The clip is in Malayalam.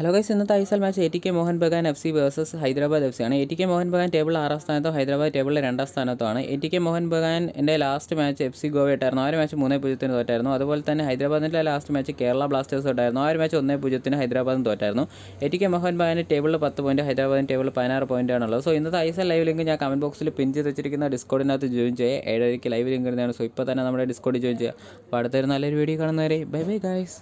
ഹലോ ഗൈസ് ഇന്നത്തെ I L match A T K Mohan Bagan F C versus Hyderabad F C ആണ് A T K Mohan Bagan table ആറാം സ്ഥാനത്തോ ഹൈദരാബാദ് ടേബിളിൽ രണ്ടാം സ്ഥാനത്തോ ആണ് A T K Mohan Bagan എൻ്റെ ലാസ്റ്റ് മാച്ച് എഫ് സി ഗോവയായിട്ടായിരുന്നു ആ ഒരു മാച്ച് മൂന്നേ പൂജ്യത്തിന് തോറ്റായിരുന്നു അതുപോലെ തന്നെ ഹൈദരാബാദിൻ്റെ ലാസ്റ്റ് മാച്ച് കേരള ബ്ലാസ്റ്റേഴ്സ് ഉണ്ടായിരുന്നു ആ ഒരു മാച്ച് ഒന്നേ പൂജ്യത്തിന് ഹൈദരാബാദും തോറ്റായിരുന്നു എ ടി കെ മോഹൻ ബഗാൻ്റെ ടേബിളിൽ പത്ത് പോയിൻറ്റ് ഹൈദരാബാദിൻ്റെ ടേബിളിൽ പതിനാറ് പോയിൻ്റ് ഉള്ളത് സോ ഇന്നത്തെ ഐ എൽ ലൈവ് ലിങ്ക് ഞാൻ കമൻറ്റ് ബോക്സിൽ പിൻ ചെയ്ത് വെച്ചിരിക്കുന്ന ഡിസ്കോഡിനകത്ത് ജോയിൻ ചെയ്യുക ഏഴരയ്ക്ക് ലൈവ് ലിങ്ക് ഇരുന്നതാണ് സോ ഇപ്പോൾ തന്നെ നമ്മുടെ ഡിസ്കോഡിൽ ജോയിൻ ചെയ്യുക അപ്പോൾ അടുത്തൊരു നല്ലൊരു വീഡിയോ കാണുന്നവരെ ബൈ ബൈ ഗൈസ്